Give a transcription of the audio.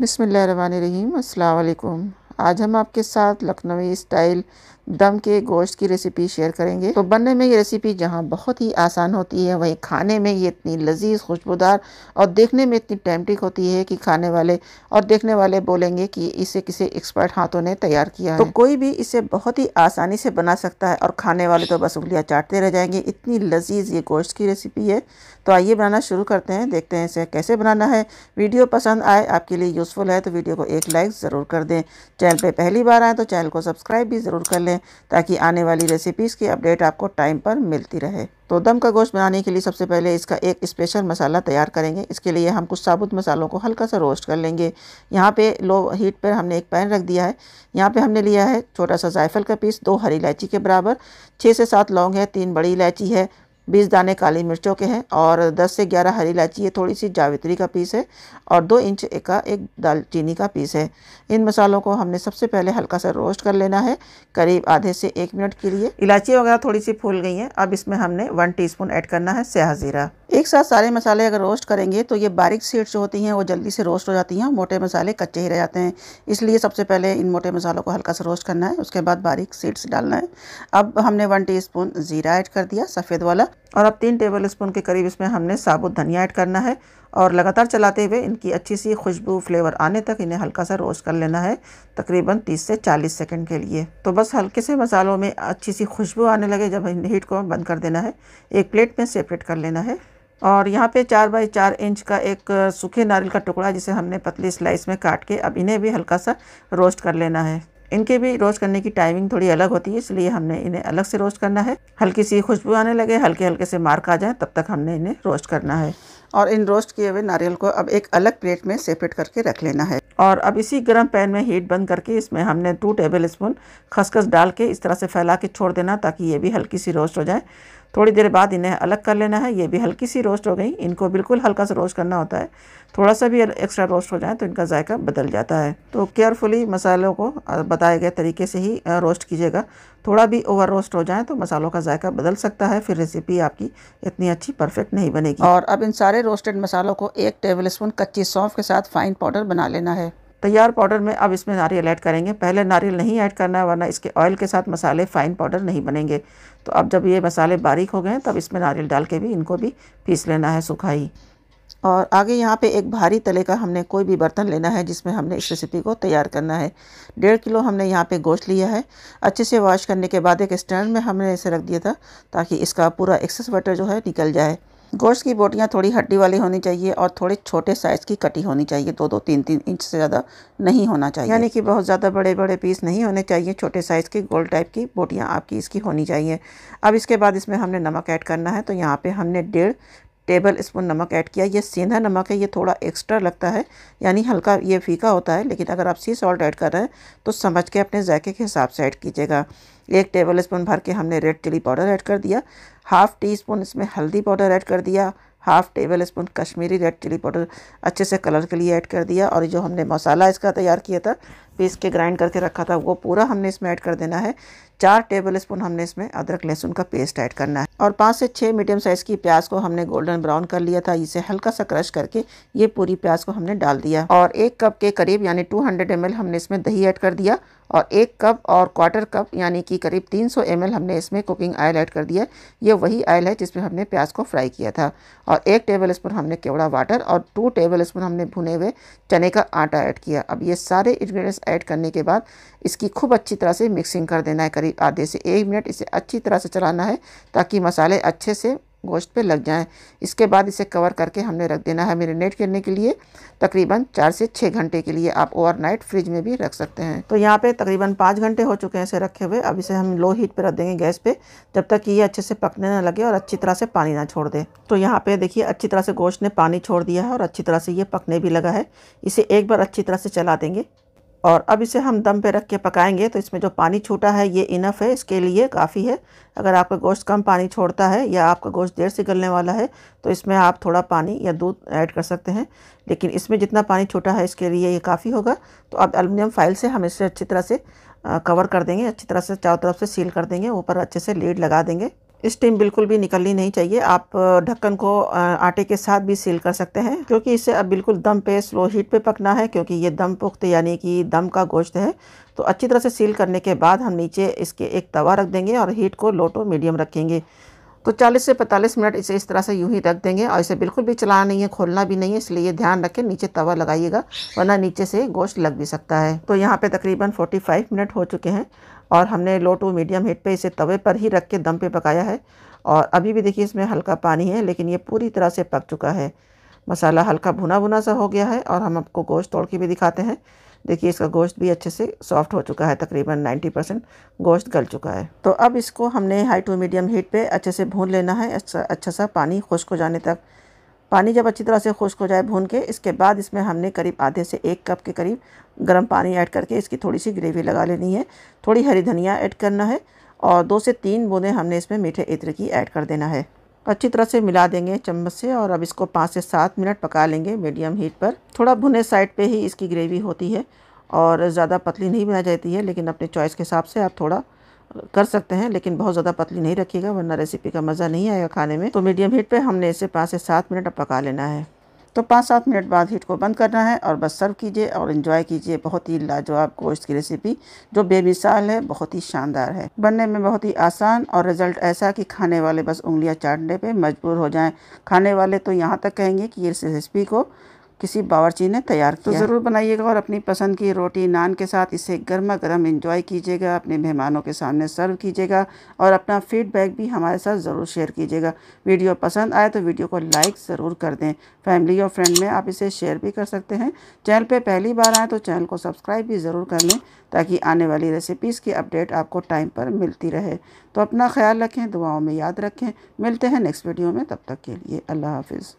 बसमीम अल्लाम आज हम आपके साथ लखनवी स्टाइल दम के गोश्त की रेसिपी शेयर करेंगे तो बनने में ये रेसिपी जहाँ बहुत ही आसान होती है वहीं खाने में ये इतनी लजीज खुशबूदार और देखने में इतनी टैमटिक होती है कि खाने वाले और देखने वाले बोलेंगे कि इसे किसी एक्सपर्ट हाथों ने तैयार किया तो है तो कोई भी इसे बहुत ही आसानी से बना सकता है और खाने वाले तो बस उंगलियाँ चाटते रह जाएंगे इतनी लजीज ये गोश्त की रेसिपी है तो आइए बनाना शुरू करते हैं देखते हैं इसे कैसे बनाना है वीडियो पसंद आए आपके लिए यूज़फुल है तो वीडियो को एक लाइक ज़रूर कर दें चैनल पर पहली बार आए तो चैनल को सब्सक्राइब भी ज़रूर कर लें करें ताकि आने वाली रेसिपीज़ की अपडेट आपको टाइम पर मिलती रहे तो दम का गोश्त बनाने के लिए सबसे पहले इसका एक स्पेशल मसाला तैयार करेंगे इसके लिए हम कुछ साबुत मसालों को हल्का सा रोस्ट कर लेंगे यहाँ पे लो हीट पर हमने एक पैन रख दिया है यहाँ पे हमने लिया है छोटा सा जायफल का पीस दो हरी इलायची के बराबर छः से सात लौंग है तीन बड़ी इलायची है बीस दाने काली मिर्चों के हैं और दस से ग्यारह हरी इलायची ये थोड़ी सी जावित्री का पीस है और दो इंच एक का एक दालचीनी का पीस है इन मसालों को हमने सबसे पहले हल्का सा रोस्ट कर लेना है करीब आधे से एक मिनट के लिए इलायची वगैरह थोड़ी सी फूल गई हैं अब इसमें हमने वन टीस्पून ऐड करना है स्याह ज़ीरा एक साथ सारे मसाले अगर रोस्ट करेंगे तो ये बारीक सीड्स जो होती हैं वो जल्दी से रोस्ट हो जाती हैं मोटे मसाले कच्चे ही रह जाते हैं इसलिए सबसे पहले इन मोटे मसालों को हल्का सा रोस्ट करना है उसके बाद बारीक सीड्स डालना है अब हमने वन स्पून ज़ीरा ऐड कर दिया सफ़ेद वाला और अब तीन टेबल स्पून के करीब इसमें हमने साबुत धनिया ऐड करना है और लगातार चलाते हुए इनकी अच्छी सी खुशबू फ्लेवर आने तक इन्हें हल्का सा रोस्ट कर लेना है तकरीबन 30 से 40 सेकंड के लिए तो बस हल्के से मसालों में अच्छी सी खुशबू आने लगे जब हीट को बंद कर देना है एक प्लेट में सेपरेट कर लेना है और यहाँ पे चार बाई चार इंच का एक सूखे नारियल का टुकड़ा जिसे हमने पतली स्लाइस में काट के अब इन्हें भी हल्का सा रोस्ट कर लेना है इनके भी रोस्ट करने की टाइमिंग थोड़ी अलग होती है इसलिए हमने इन्हें अलग से रोस्ट करना है हल्की सी खुशबू आने लगे हल्के हल्के से मार्क आ जाए तब तक हमने इन्हें रोस्ट करना है और इन रोस्ट किए हुए नारियल को अब एक अलग प्लेट में सेपरेट करके रख लेना है और अब इसी गर्म पैन में हीट बंद करके इसमें हमने टू टेबल स्पून खसखस डाल के इस तरह से फैला के छोड़ देना ताकि ये भी हल्की सी रोस्ट हो जाए थोड़ी देर बाद इन्हें अलग कर लेना है ये भी हल्की सी रोस्ट हो गई इनको बिल्कुल हल्का सा रोस्ट करना होता है थोड़ा सा भी एक्स्ट्रा रोस्ट हो जाए तो इनका जायका बदल जाता है तो केयरफुली मसालों को बताए गए तरीके से ही रोस्ट कीजिएगा थोड़ा भी ओवर रोस्ट हो जाए तो मसालों का जायका बदल सकता है फिर रेसिपी आपकी इतनी अच्छी परफेक्ट नहीं बनेगी और अब इन सारे रोस्टेड मसालों को एक टेबल स्पून कच्ची सौंफ के साथ फाइन पाउडर बना लेना है तैयार पाउडर में अब इसमें नारियल ऐड करेंगे पहले नारियल नहीं ऐड करना है वरना इसके ऑयल के साथ मसाले फ़ाइन पाउडर नहीं बनेंगे तो अब जब ये मसाले बारीक हो गए तब इसमें नारियल डाल के भी इनको भी पीस लेना है सूखा ही और आगे यहाँ पे एक भारी तले का हमने कोई भी बर्तन लेना है जिसमें हमने इस रेसिपी को तैयार करना है डेढ़ किलो हमने यहाँ पे गोश्त लिया है अच्छे से वॉश करने के बाद एक स्टैंड में हमने इसे रख दिया था ताकि इसका पूरा एक्सेस वाटर जो है निकल जाए गोश्त की बोटियाँ थोड़ी हड्डी वाली होनी चाहिए और थोड़े छोटे साइज़ की कटी होनी चाहिए दो दो तीन तीन इंच से ज़्यादा नहीं होना चाहिए यानी कि बहुत ज़्यादा बड़े बड़े पीस नहीं होने चाहिए छोटे साइज़ की गोल टाइप की बोटियाँ आपकी इसकी होनी चाहिए अब इसके बाद इसमें हमने नमक ऐड करना है तो यहाँ पर हमने डेढ़ टेबल स्पून नमक ऐड किया ये सीधा नमक है ये थोड़ा एक्स्ट्रा लगता है यानी हल्का ये फीका होता है लेकिन अगर आप सी सॉल्ट ऐड कर रहे हैं तो समझ के अपने जायके के हिसाब से ऐड कीजिएगा एक टेबल स्पून भर के हमने रेड चिली पाउडर ऐड कर दिया हाफ़ टी स्पून इसमें हल्दी पाउडर ऐड कर दिया half tablespoon Kashmiri red chilli powder अच्छे से कलर के लिए ऐड कर दिया और जो हमने मसाला इसका तैयार किया था पीस के ग्राइंड करके रखा था वो पूरा हमने इसमें ऐड कर देना है चार टेबल स्पून हमने इसमें अदरक लहसुन का पेस्ट ऐड करना है और पाँच से छः मीडियम साइज़ की प्याज को हमने गोल्डन ब्राउन कर लिया था इसे हल्का सा क्रश करके ये पूरी प्याज को हमने डाल दिया और एक कप के करीब यानी 200 हंड्रेड हमने इसमें दही ऐड कर दिया और एक कप और क्वार्टर कप यानी कि करीब 300 सौ हमने इसमें कुकिंग ऑयल ऐड कर दिया ये वही ऑयल है जिसमें हमने प्याज को फ्राई किया था और एक टेबल स्पून हमने केवड़ा वाटर और टू टेबल स्पून हमने भुने हुए चने का आटा ऐड किया अब ये सारे इन्ग्रीडियंट्स ऐड करने के बाद इसकी खूब अच्छी तरह से मिक्सिंग कर देना है करीब आधे से एक मिनट इसे अच्छी तरह से चलाना है ताकि मसाले अच्छे से गोश्त पे लग जाएं इसके बाद इसे कवर करके हमने रख देना है मेरीनेट करने के लिए तकरीबन चार से छः घंटे के लिए आप ओवरनाइट फ्रिज में भी रख सकते हैं तो यहाँ पे तकरीबन पाँच घंटे हो चुके हैं इसे रखे हुए अब इसे हम लो हीट पे रख देंगे गैस पे जब तक कि ये अच्छे से पकने ना लगे और अच्छी तरह से पानी ना छोड़ दे तो यहाँ पर देखिए अच्छी तरह से गोश्त ने पानी छोड़ दिया है और अच्छी तरह से ये पकने भी लगा है इसे एक बार अच्छी तरह से चला देंगे और अब इसे हम दम पे रख के पकाएंगे तो इसमें जो पानी छूटा है ये इनफ है इसके लिए काफ़ी है अगर आपका गोश्त कम पानी छोड़ता है या आपका गोश्त देर से गलने वाला है तो इसमें आप थोड़ा पानी या दूध ऐड कर सकते हैं लेकिन इसमें जितना पानी छूटा है इसके लिए ये काफ़ी होगा तो अब एलुमिनियम फाइल से हम इसे अच्छी तरह से कवर कर देंगे अच्छी तरह से चारों तरफ से सील कर देंगे ऊपर अच्छे से लीड लगा देंगे स्टीम बिल्कुल भी निकलनी नहीं चाहिए आप ढक्कन को आटे के साथ भी सील कर सकते हैं क्योंकि इसे अब बिल्कुल दम पे स्लो हीट पे पकना है क्योंकि ये दम पुख्त यानी कि दम का गोश्त है तो अच्छी तरह से सील करने के बाद हम नीचे इसके एक तवा रख देंगे और हीट को लो टू मीडियम रखेंगे तो 40 से 45 मिनट इसे इस तरह से यूं ही रख देंगे और इसे बिल्कुल भी चलाना नहीं है खोलना भी नहीं है इसलिए ध्यान रखें नीचे तवा लगाइएगा वरना नीचे से गोश्त लग भी सकता है तो यहाँ पे तकरीबन 45 मिनट हो चुके हैं और हमने लो टू मीडियम हीट पे इसे तवे पर ही रख के दम पे पकाया है और अभी भी देखिए इसमें हल्का पानी है लेकिन ये पूरी तरह से पक चुका है मसाला हल्का भुना भुना सा हो गया है और हम आपको गोश्त तोड़ के भी दिखाते हैं देखिए इसका गोश्त भी अच्छे से सॉफ्ट हो चुका है तकरीबन 90 परसेंट गोश्त गल चुका है तो अब इसको हमने हाई टू मीडियम हीट पे अच्छे से भून लेना है अच्छा अच्छा सा पानी खुश्क हो जाने तक पानी जब अच्छी तरह से खुश्क हो जाए भून के इसके बाद इसमें हमने करीब आधे से एक कप के करीब गर्म पानी ऐड करके इसकी थोड़ी सी ग्रेवी लगा लेनी है थोड़ी हरी धनिया ऐड करना है और दो से तीन बूंदें हमने इसमें मीठे इत्र की ऐड कर देना है अच्छी तरह से मिला देंगे चम्मच से और अब इसको पाँच से सात मिनट पका लेंगे मीडियम हीट पर थोड़ा भुने साइड पे ही इसकी ग्रेवी होती है और ज़्यादा पतली नहीं बनाई जाती है लेकिन अपने चॉइस के हिसाब से आप थोड़ा कर सकते हैं लेकिन बहुत ज़्यादा पतली नहीं रखिएगा वरना रेसिपी का मज़ा नहीं आएगा खाने में तो मीडियम हीट पर हमने इसे पाँच से सात मिनट पका लेना है तो पाँच सात मिनट बाद हीट को बंद करना है और बस सर्व कीजिए और इन्जॉय कीजिए बहुत ही लाजवाब गोश्त की रेसिपी जो बेमिसाल है बहुत ही शानदार है बनने में बहुत ही आसान और रिजल्ट ऐसा कि खाने वाले बस उंगलियां चाटने पे मजबूर हो जाएं खाने वाले तो यहाँ तक कहेंगे कि इस रेसिपी को किसी बावरची ने तैयार तो किया तो ज़रूर बनाइएगा और अपनी पसंद की रोटी नान के साथ इसे गर्मा गर्म इंजॉय कीजिएगा अपने मेहमानों के सामने सर्व कीजिएगा और अपना फीडबैक भी हमारे साथ ज़रूर शेयर कीजिएगा वीडियो पसंद आए तो वीडियो को लाइक ज़रूर कर दें फैमिली और फ्रेंड में आप इसे शेयर भी कर सकते हैं चैनल पर पहली बार आएँ तो चैनल को सब्सक्राइब भी ज़रूर कर लें ताकि आने वाली रेसिपीज़ की अपडेट आपको टाइम पर मिलती रहे तो अपना ख्याल रखें दुआओं में याद रखें मिलते हैं नेक्स्ट वीडियो में तब तक के लिए अल्लाह हाफिज़